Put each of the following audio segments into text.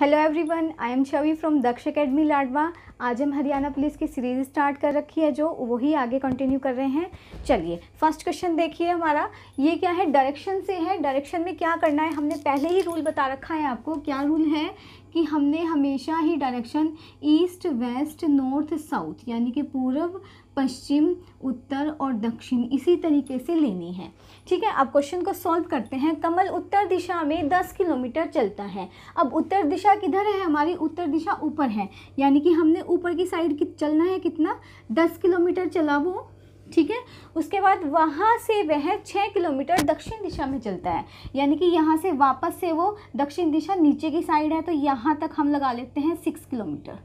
hello everyone I am Chhavi from Daksh academy Ladwa आज हम Haryana police की सीरीज स्टार्ट कर रखी है जो वही आगे कंटिन्यू कर रहे हैं चलिए फर्स्ट क्वेश्चन देखिए हमारा ये क्या है डायरेक्शन से है डायरेक्शन में क्या करना है हमने पहले ही रूल बता रखा है आपको क्या रूल है कि हमने हमेशा ही direction east west north south यानी कि पूर्व पश्चिम उत्तर और दक्षिण इसी तरीके से लेनी है ठीक है अब क्वेश्चन को सॉल्व करते हैं कमल उत्तर दिशा में 10 किलोमीटर चलता है अब उत्तर दिशा किधर है हमारी उत्तर दिशा ऊपर है यानी कि हमने ऊपर की साइड चलना है कितना 10 किलोमीटर चला वो ठीक है उसके बाद वहाँ से वह छः किलोमीटर दक्षिण दिशा में चलता है यानी कि यहाँ से वापस से वो दक्षिण दिशा नीचे की साइड है तो यहाँ तक हम लगा लेते हैं सिक्स किलोमीटर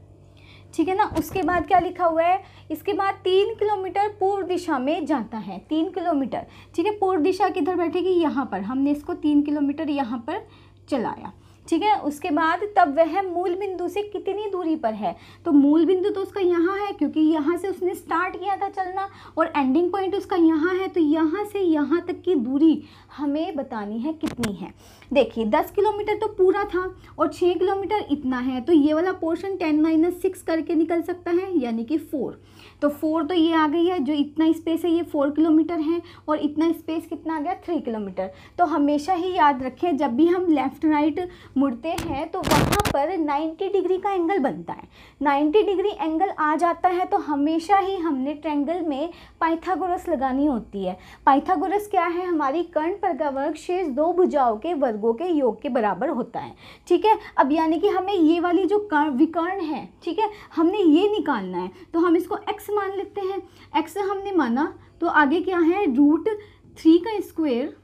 ठीक है ना उसके बाद क्या लिखा हुआ है इसके बाद तीन किलोमीटर पूर्व दिशा में जाता है तीन किलोमीटर ठीक है पूर्व दिशा किधर बैठेगी यहाँ पर हमने इसको तीन किलोमीटर यहाँ पर चलाया ठीक है उसके बाद तब वह मूल बिंदु से कितनी दूरी पर है तो मूल बिंदु तो उसका यहाँ है क्योंकि यहाँ से उसने स्टार्ट किया था चलना और एंडिंग पॉइंट उसका यहाँ है तो यहाँ से यहाँ तक की दूरी हमें बतानी है कितनी है देखिए दस किलोमीटर तो पूरा था और छः किलोमीटर इतना है तो ये वाला पोर्शन टेन माइनस सिक्स करके निकल सकता है यानी कि फोर तो फोर तो ये आ गई है जो इतना स्पेस है ये फोर किलोमीटर है और इतना स्पेस कितना आ गया थ्री किलोमीटर तो हमेशा ही याद रखें जब भी हम लेफ़्ट राइट मुड़ते हैं तो वहाँ पर 90 डिग्री का एंगल बनता है 90 डिग्री एंगल आ जाता है तो हमेशा ही हमने ट्रेंगल में पाइथागोरस लगानी होती है पाइथागोरस क्या है हमारी कर्ण पर का वर्ग शेष दो भुजाओं के वर्गों के योग के बराबर होता है ठीक है अब यानी कि हमें ये वाली जो कर्ण विकर्ण है ठीक है हमने ये निकालना है तो हम इसको एक्स मान लेते हैं एक्स हमने माना तो आगे क्या है रूट थ्री का स्क्वेयर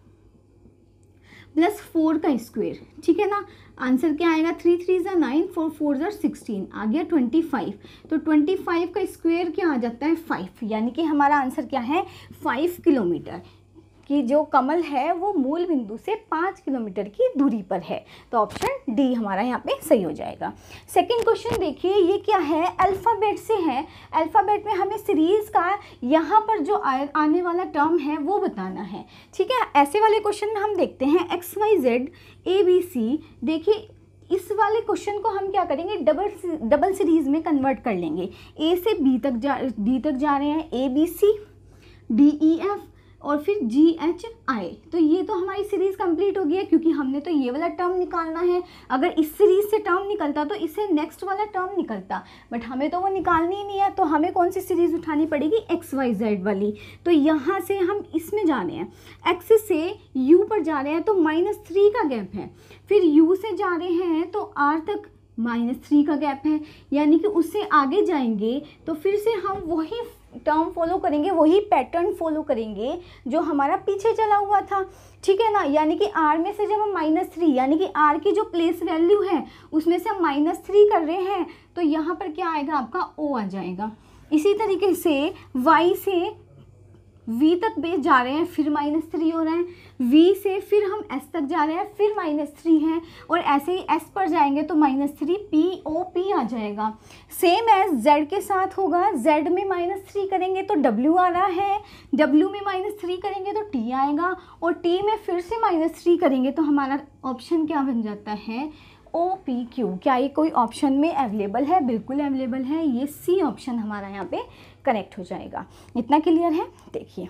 प्लस फोर का स्क्वेयर ठीक है ना आंसर क्या आएगा थ्री थ्री ज़ा नाइन फोर फोर ज़ा सिक्सटीन आ गया ट्वेंटी फाइव तो ट्वेंटी फाइव का स्क्वेयर क्या आ जाता है फाइव यानी कि हमारा आंसर क्या है फाइव किलोमीटर कि जो कमल है वो मूल बिंदु से पाँच किलोमीटर की दूरी पर है तो ऑप्शन डी हमारा यहाँ पे सही हो जाएगा सेकंड क्वेश्चन देखिए ये क्या है अल्फ़ाबेट से है अल्फ़ाबेट में हमें सीरीज़ का यहाँ पर जो आने वाला टर्म है वो बताना है ठीक है ऐसे वाले क्वेश्चन में हम देखते हैं X Y Z A B C देखिए इस वाले क्वेश्चन को हम क्या करेंगे डबल डबल सीरीज़ में कन्वर्ट कर लेंगे ए से बी तक जा डी तक जा रहे हैं A B C D E F और फिर जी एच आई तो ये तो हमारी सीरीज़ कंप्लीट हो गई है क्योंकि हमने तो ये वाला टर्म निकालना है अगर इस सीरीज़ से टर्म निकलता तो इससे नेक्स्ट वाला टर्म निकलता बट हमें तो वो निकालनी ही नहीं है तो हमें कौन सी सीरीज़ उठानी पड़ेगी एक्स वाई जेड वाली तो यहाँ से हम इसमें जा रहे हैं एक्स से यू पर जा रहे हैं तो माइनस थ्री का गैप है फिर यू से जा रहे हैं तो आर तक माइनस थ्री का गैप है यानी कि उससे आगे जाएंगे तो फिर से हम वही टर्म फॉलो करेंगे वही पैटर्न फॉलो करेंगे जो हमारा पीछे चला हुआ था ठीक है ना यानी कि आर में से जब हम माइनस थ्री यानी कि आर की जो प्लेस वैल्यू है उसमें से हम माइनस थ्री कर रहे हैं तो यहाँ पर क्या आएगा आपका ओ आ जाएगा इसी तरीके से वाई से v तक बेस जा रहे हैं फिर माइनस थ्री हो रहे हैं v से फिर हम s तक जा रहे हैं फिर माइनस थ्री है और ऐसे ही s पर जाएंगे तो minus three P O P आ जाएगा सेम एज z के साथ होगा z में माइनस थ्री करेंगे तो w आ रहा है w में माइनस थ्री करेंगे तो t आएगा और t में फिर से माइनस थ्री करेंगे तो हमारा ऑप्शन क्या बन जाता है ओ पी क्यू क्या ये कोई ऑप्शन में अवेलेबल है बिल्कुल अवेलेबल है ये सी ऑप्शन हमारा यहाँ पे कनेक्ट हो जाएगा इतना क्लियर है देखिए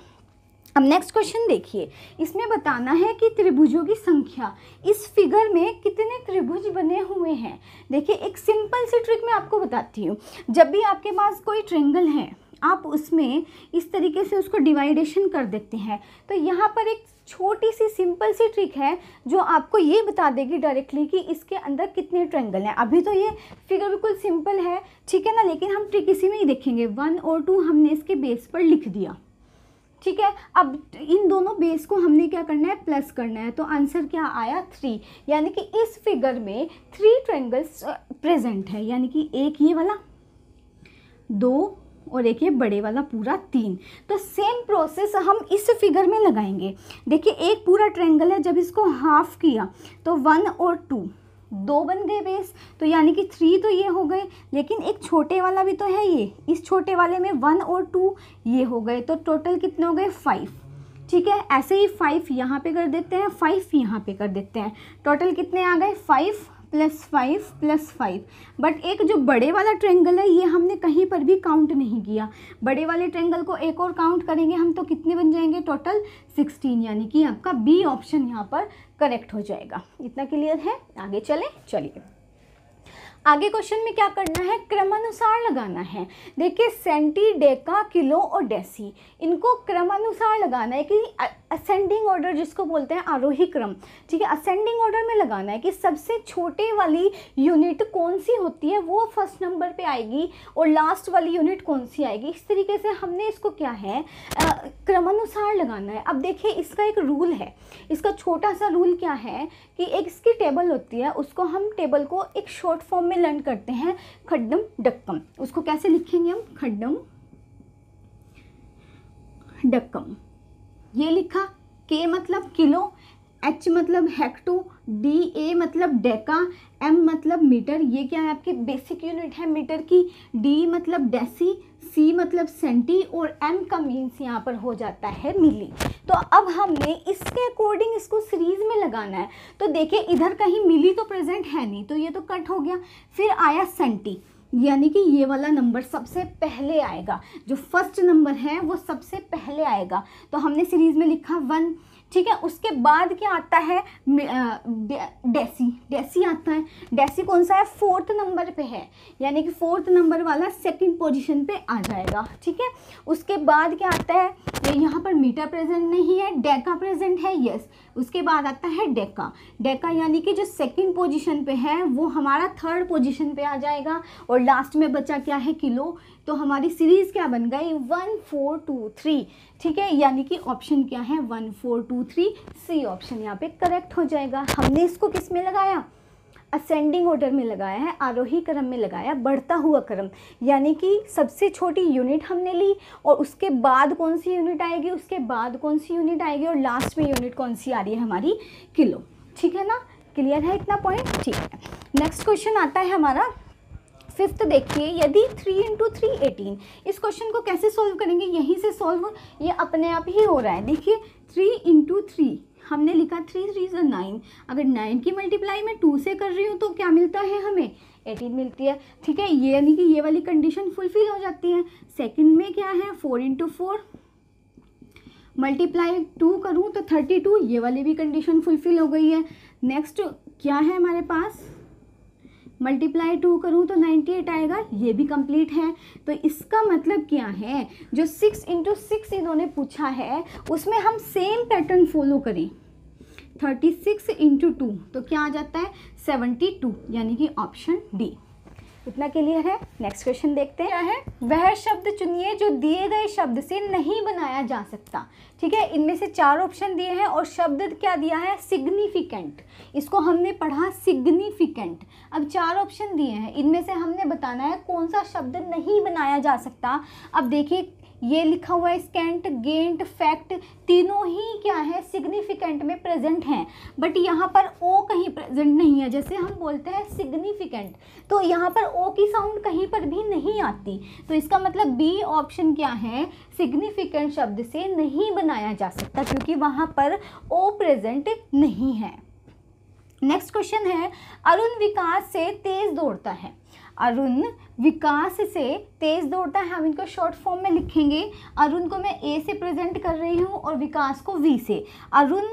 अब नेक्स्ट क्वेश्चन देखिए इसमें बताना है कि त्रिभुजों की संख्या इस फिगर में कितने त्रिभुज बने हुए हैं देखिए एक सिंपल सी ट्रिक मैं आपको बताती हूँ जब भी आपके पास कोई ट्रेंगल है आप उसमें इस तरीके से उसको डिवाइडेशन कर देते हैं तो यहाँ पर एक छोटी सी सिंपल सी ट्रिक है जो आपको ये बता देगी डायरेक्टली कि इसके अंदर कितने ट्रेंगल हैं अभी तो ये फिगर बिल्कुल सिंपल है ठीक है ना लेकिन हम ट्रिक इसी में ही देखेंगे वन और टू हमने इसके बेस पर लिख दिया ठीक है अब इन दोनों बेस को हमने क्या करना है प्लस करना है तो आंसर क्या आया थ्री यानी कि इस फिगर में थ्री ट्रेंगल्स प्रेजेंट है यानी कि एक ये वाला दो और एक ये बड़े वाला पूरा तीन तो सेम प्रोसेस हम इस फिगर में लगाएंगे देखिए एक पूरा ट्रेंगल है जब इसको हाफ किया तो वन और टू दो बन गए बेस तो यानी कि थ्री तो ये हो गए लेकिन एक छोटे वाला भी तो है ये इस छोटे वाले में वन और टू ये हो गए तो टोटल कितने हो गए फाइव ठीक है ऐसे ही फाइव यहाँ पे कर देते हैं फाइव यहाँ पे कर देते हैं टोटल कितने आ गए five plus five plus five but एक जो बड़े वाला ट्रेंगल है ये हमने कहीं पर भी काउंट नहीं किया बड़े वाले ट्रेंगल को एक और काउंट करेंगे हम तो कितने बन जाएंगे टोटल सिक्सटीन यानी कि आपका बी ऑप्शन यहाँ पर करेक्ट हो जाएगा इतना क्लियर है आगे चलें चलिए आगे क्वेश्चन में क्या करना है क्रमानुसार लगाना है देखिए सेंटी डेका किलो और डेसी इनको क्रमानुसार लगाना है कि असेंडिंग ऑर्डर जिसको बोलते हैं आरोही क्रम ठीक है असेंडिंग ऑर्डर में लगाना है कि सबसे छोटे वाली यूनिट कौन सी होती है वो फर्स्ट नंबर पे आएगी और लास्ट वाली यूनिट कौन सी आएगी इस तरीके से हमने इसको क्या है क्रमानुसार लगाना है अब देखिए इसका एक रूल है इसका छोटा सा रूल क्या है कि एक इसकी टेबल होती है उसको हम टेबल को एक शॉर्ट फॉर्म में लर्न करते हैं खड्डम डक्कम उसको कैसे लिखेंगे हम खड्डम डक्कम ये लिखा के मतलब किलो एच मतलब हेक्टो डी ए मतलब डेका एम मतलब मीटर ये क्या है आपके बेसिक यूनिट है मीटर की डी मतलब डेसी सी मतलब सेंटी और एम का मीन्स यहाँ पर हो जाता है मिली तो अब हमने इसके अकॉर्डिंग इसको सीरीज में लगाना है तो देखिए इधर कहीं मिली तो प्रेजेंट है नहीं तो ये तो कट हो गया फिर आया सेंटी यानी कि ये वाला नंबर सबसे पहले आएगा जो फर्स्ट नंबर है वो सबसे पहले आएगा तो हमने सीरीज़ में लिखा वन ठीक है उसके बाद क्या आता है डेसी डेसी आता है डेसी कौन सा है फोर्थ नंबर पे है यानी कि फोर्थ नंबर वाला सेकंड पोजीशन पे आ जाएगा ठीक है उसके बाद क्या आता है तो यहाँ पर मीटर प्रेजेंट नहीं है डेका प्रेजेंट है यस उसके बाद आता है डेका डेका यानी कि जो सेकंड पोजीशन पे है वो हमारा थर्ड पोजीशन पे आ जाएगा और लास्ट में बचा क्या है किलो तो हमारी सीरीज़ क्या बन गई वन फोर टू थ्री ठीक है यानी कि ऑप्शन क्या है one four two three C option यहाँ पे करेक्ट हो जाएगा हमने इसको किस में लगाया असेंडिंग ऑर्डर में लगाया है आरोही क्रम में लगाया बढ़ता हुआ क्रम यानी कि सबसे छोटी यूनिट हमने ली और उसके बाद कौन सी यूनिट आएगी उसके बाद कौन सी यूनिट आएगी और लास्ट में यूनिट कौन सी आ रही है हमारी किलो ठीक है ना क्लियर है इतना पॉइंट ठीक है नेक्स्ट क्वेश्चन आता है हमारा फिफ्थ देखिए यदि थ्री इंटू थ्री एटीन इस क्वेश्चन को कैसे सॉल्व करेंगे यहीं से सॉल्व ये अपने आप ही हो रहा है देखिए थ्री इंटू थ्री हमने लिखा थ्री थ्री जो नाइन अगर नाइन की मल्टीप्लाई में टू से कर रही हूँ तो क्या मिलता है हमें एटीन मिलती है ठीक है ये यानी कि ये वाली कंडीशन फुलफिल हो जाती है सेकंड में क्या है four into four multiply two करूँ तो थर्टी टू ये वाली भी कंडीशन फुलफिल हो गई है नेक्स्ट क्या है हमारे पास मल्टीप्लाई टू करूँ तो नाइन्टी एट आएगा ये भी कंप्लीट है तो इसका मतलब क्या है जो सिक्स इंटू सिक्स इन्होंने पूछा है उसमें हम सेम पैटर्न फॉलो करें थर्टी सिक्स इंटू टू तो क्या आ जाता है सेवेंटी टू यानी कि ऑप्शन डी इतना क्लियर है नेक्स्ट क्वेश्चन देखते हैं क्या है वह शब्द चुनिए जो दिए गए शब्द से नहीं बनाया जा सकता ठीक है इनमें से चार ऑप्शन दिए हैं और शब्द क्या दिया है सिग्निफिकेंट इसको हमने पढ़ा सिग्निफिकेंट अब चार ऑप्शन दिए हैं इनमें से हमने बताना है कौन सा शब्द नहीं बनाया जा सकता अब देखिए ये लिखा हुआ है स्कैंट गेंट फैक्ट तीनों ही क्या है सिग्निफिकेंट में प्रेजेंट हैं बट यहाँ पर ओ कहीं प्रेजेंट नहीं है जैसे हम बोलते हैं सिग्निफिकेंट तो यहाँ पर ओ की साउंड कहीं पर भी नहीं आती तो इसका मतलब बी ऑप्शन क्या है सिग्निफिकेंट शब्द से नहीं बनाया जा सकता क्योंकि वहाँ पर ओ प्रेजेंट नहीं है नेक्स्ट क्वेश्चन है अरुण विकास से तेज़ दौड़ता है अरुण विकास से तेज़ दौड़ता है हम इनको शॉर्ट फॉर्म में लिखेंगे अरुण को मैं ए से प्रेजेंट कर रही हूँ और विकास को वी से अरुण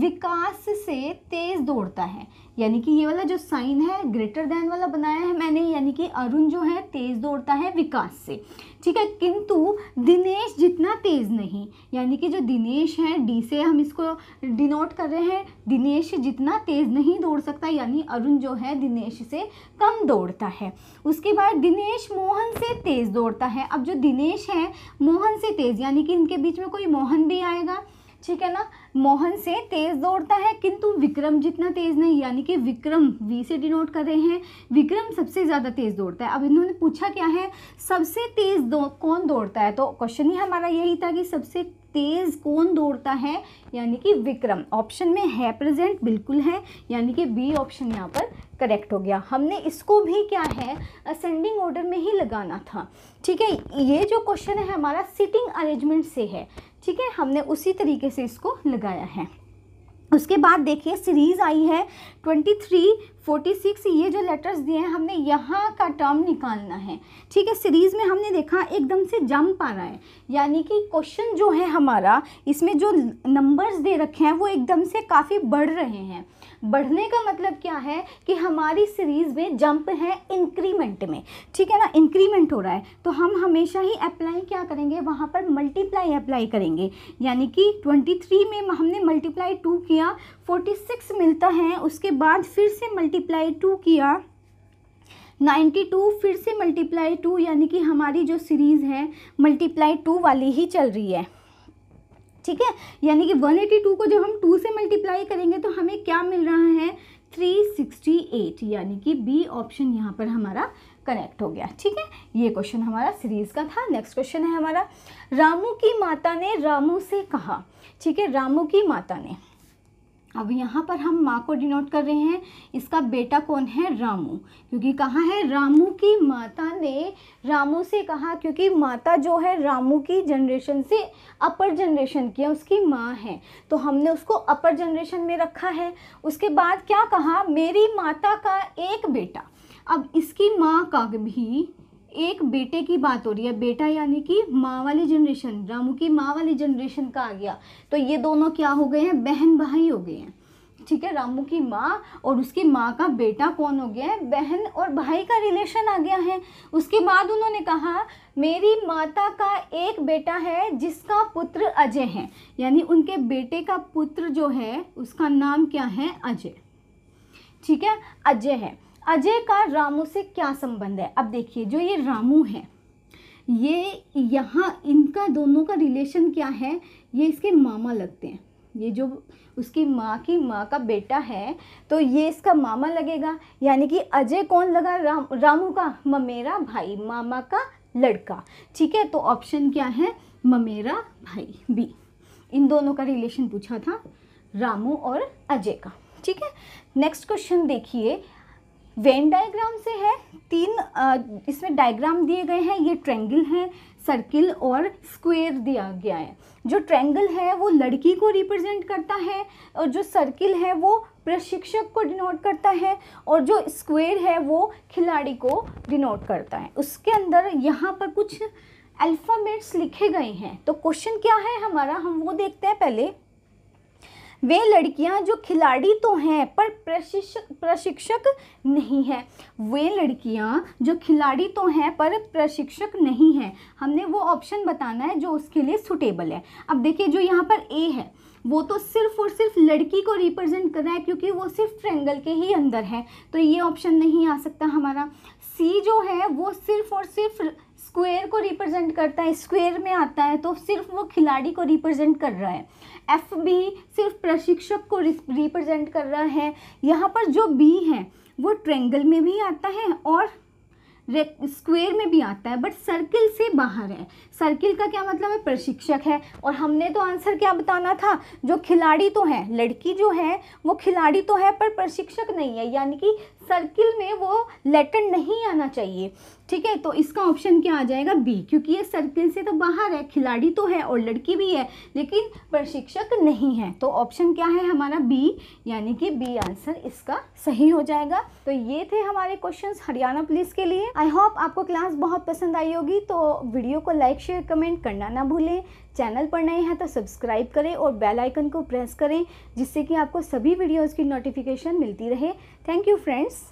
विकास से तेज़ दौड़ता है यानी कि ये वाला जो साइन है ग्रेटर देन वाला बनाया है मैंने यानी कि अरुण जो है तेज़ दौड़ता है विकास से ठीक है किंतु दिनेश जितना तेज़ नहीं यानी कि जो दिनेश है डी से हम इसको डिनोट कर रहे हैं दिनेश जितना तेज़ नहीं दौड़ सकता यानी अरुण जो है दिनेश से कम दौड़ता है उसके बाद दिनेश मोहन से तेज़ दौड़ता है अब जो दिनेश है मोहन से तेज़ यानी कि इनके बीच में कोई मोहन भी आएगा ठीक है ना मोहन से तेज दौड़ता है किंतु विक्रम जितना तेज नहीं यानी कि विक्रम वी से डिनोट कर रहे हैं विक्रम सबसे ज़्यादा तेज दौड़ता है अब इन्होंने पूछा क्या है सबसे तेज दो, कौन दौड़ता है तो क्वेश्चन ही हमारा यही था कि सबसे तेज कौन दौड़ता है यानी कि विक्रम ऑप्शन में है प्रेजेंट बिल्कुल है यानी कि बी ऑप्शन यहाँ पर करेक्ट हो गया हमने इसको भी क्या है असेंडिंग ऑर्डर में ही लगाना था ठीक है ये जो क्वेश्चन है हमारा सिटिंग अरेंजमेंट से है ठीक है हमने उसी तरीके से इसको लगाया है उसके बाद देखिए सीरीज़ आई है ट्वेंटी थ्री फोर्टी सिक्स ये जो लेटर्स दिए हैं हमने यहाँ का टर्म निकालना है ठीक है सीरीज़ में हमने देखा एकदम से जंप आ रहा है यानी कि क्वेश्चन जो है हमारा इसमें जो नंबर्स दे रखे हैं वो एकदम से काफ़ी बढ़ रहे हैं बढ़ने का मतलब क्या है कि हमारी सीरीज़ में जंप है इंक्रीमेंट में ठीक है ना इंक्रीमेंट हो रहा है तो हम हमेशा ही अप्लाई क्या करेंगे वहाँ पर मल्टीप्लाई अप्लाई करेंगे यानी कि 23 में हमने मल्टीप्लाई टू किया 46 मिलता है उसके बाद फिर से मल्टीप्लाई टू किया 92 फिर से मल्टीप्लाई टू यानी कि हमारी जो सीरीज़ है मल्टीप्लाई टू वाली ही चल रही है ठीक है यानी कि 182 को जब हम 2 से मल्टीप्लाई करेंगे तो हमें क्या मिल रहा है 368 यानी कि बी ऑप्शन यहाँ पर हमारा कनेक्ट हो गया ठीक है ये क्वेश्चन हमारा सीरीज़ का था नेक्स्ट क्वेश्चन है हमारा रामू की माता ने रामू से कहा ठीक है रामू की माता ने अब यहाँ पर हम माँ को डिनोट कर रहे हैं इसका बेटा कौन है रामू क्योंकि कहा है रामू की माता ने रामू से कहा क्योंकि माता जो है रामू की जनरेशन से अपर जनरेशन की है उसकी माँ है तो हमने उसको अपर जनरेशन में रखा है उसके बाद क्या कहा मेरी माता का एक बेटा अब इसकी माँ का भी एक बेटे की बात हो रही है बेटा यानी कि माँ वाली जनरेशन रामू की माँ वाली जनरेशन का आ गया तो ये दोनों क्या हो गए हैं बहन भाई हो गए हैं ठीक है रामू की माँ और उसकी माँ का बेटा कौन हो गया है बहन और भाई का रिलेशन आ गया है उसके बाद उन्होंने कहा मेरी माता का एक बेटा है जिसका पुत्र अजय है यानी उनके बेटे का पुत्र जो है उसका नाम क्या है अजय ठीक है अजय है अजय का रामू से क्या संबंध है अब देखिए जो ये रामू है ये यहाँ इनका दोनों का रिलेशन क्या है ये इसके मामा लगते हैं ये जो उसकी माँ की माँ का बेटा है तो ये इसका मामा लगेगा यानी कि अजय कौन लगा राम रामू का ममेरा भाई मामा का लड़का ठीक है तो ऑप्शन क्या है ममेरा भाई बी इन दोनों का रिलेशन पूछा था रामू और अजय का ठीक है नेक्स्ट क्वेश्चन देखिए वेन डायग्राम से है तीन इसमें डायग्राम दिए गए हैं ये ट्रेंगल है सर्किल और स्क्वेयर दिया गया है जो ट्रेंगल है वो लड़की को रिप्रेजेंट करता है और जो सर्किल है वो प्रशिक्षक को डिनोट करता है और जो स्क्वेयर है वो खिलाड़ी को डिनोट करता है उसके अंदर यहाँ पर कुछ अल्फ़ाबेट्स लिखे गए हैं तो क्वेश्चन क्या है हमारा हम वो देखते हैं पहले वे लड़कियां जो खिलाड़ी तो हैं पर प्रशिक्षक प्रशिक्षक नहीं हैं वे लड़कियां जो खिलाड़ी तो हैं पर प्रशिक्षक नहीं हैं हमने वो ऑप्शन बताना है जो उसके लिए सुटेबल है अब देखिए जो यहाँ पर ए है वो तो सिर्फ और सिर्फ लड़की को रिप्रेजेंट कर रहा है क्योंकि वो सिर्फ ट्रेंगल के ही अंदर है तो ये ऑप्शन नहीं आ सकता हमारा सी जो है वो सिर्फ और सिर्फ स्क्वायर को रिप्रेजेंट करता है स्क्वायर में आता है तो सिर्फ वो खिलाड़ी को रिप्रेजेंट कर रहा है एफ बी सिर्फ प्रशिक्षक को रिप्रेजेंट कर रहा है यहाँ पर जो बी है वो ट्रेंगल में भी आता है और स्क्वेयर में भी आता है बट सर्किल से बाहर है सर्किल का क्या मतलब है प्रशिक्षक है और हमने तो आंसर क्या बताना था जो खिलाड़ी तो है लड़की जो है वो खिलाड़ी तो है पर प्रशिक्षक नहीं है यानी कि सर्किल में वो लेटर नहीं आना चाहिए ठीक है तो इसका ऑप्शन क्या आ जाएगा बी क्योंकि ये सर्किल से तो बाहर है खिलाड़ी तो है और लड़की भी है लेकिन प्रशिक्षक नहीं है तो ऑप्शन क्या है हमारा बी यानी कि बी आंसर इसका सही हो जाएगा तो ये थे हमारे क्वेश्चन हरियाणा पुलिस के लिए आई होप आपको क्लास बहुत पसंद आई होगी तो वीडियो को लाइक शेयर कमेंट करना ना भूलें चैनल पर नए हैं तो सब्सक्राइब करें और बेल आइकन को प्रेस करें जिससे कि आपको सभी वीडियोज़ की नोटिफिकेशन मिलती रहे थैंक यू फ्रेंड्स